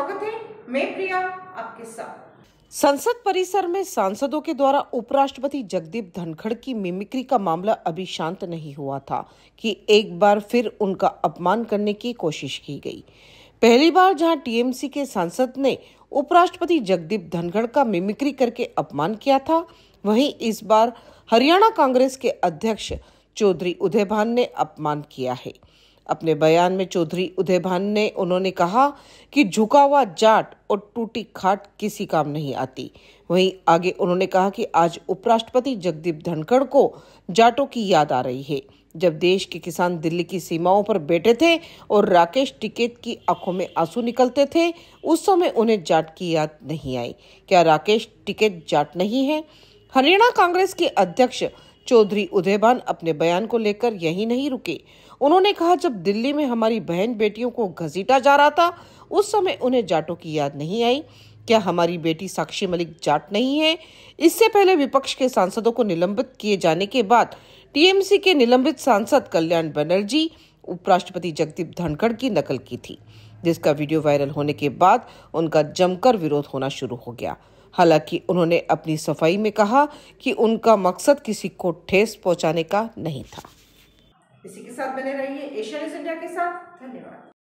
स्वागत है मैं प्रिया आपके साथ संसद परिसर में सांसदों के द्वारा उपराष्ट्रपति जगदीप धनखड़ की मिमिक्री का मामला अभी शांत नहीं हुआ था कि एक बार फिर उनका अपमान करने की कोशिश की गई पहली बार जहां टीएमसी के सांसद ने उपराष्ट्रपति जगदीप धनखड़ का मिमिक्री करके अपमान किया था वहीं इस बार हरियाणा कांग्रेस के अध्यक्ष चौधरी उदयभान ने अपमान किया है अपने बयान में चौधरी उदय भान ने उन्होंने कहा कि झुका हुआ जाट और टूटी खाट किसी काम नहीं आती वहीं आगे उन्होंने कहा कि आज उपराष्ट्रपति जगदीप धनखड़ को जाटों की याद आ रही है जब देश के किसान दिल्ली की सीमाओं पर बैठे थे और राकेश टिकेत की आंखों में आंसू निकलते थे उस समय उन्हें जाट की याद नहीं आई क्या राकेश टिकेत जाट नहीं है हरियाणा कांग्रेस के अध्यक्ष चौधरी उदयबान अपने बयान को लेकर यही नहीं रुके उन्होंने कहा जब दिल्ली में हमारी बहन बेटियों को घसीटा जा रहा था उस समय उन्हें जाटों की याद नहीं आई क्या हमारी बेटी साक्षी मलिक जाट नहीं है इससे पहले विपक्ष के सांसदों को निलंबित किए जाने के बाद टीएमसी के निलंबित सांसद कल्याण बनर्जी उपराष्ट्रपति जगदीप धनखड़ की नकल की थी जिसका वीडियो वायरल होने के बाद उनका जमकर विरोध होना शुरू हो गया हालांकि उन्होंने अपनी सफाई में कहा कि उनका मकसद किसी को ठेस पहुंचाने का नहीं था इसी के साथ बने रहिए न्यूज इंडिया के साथ धन्यवाद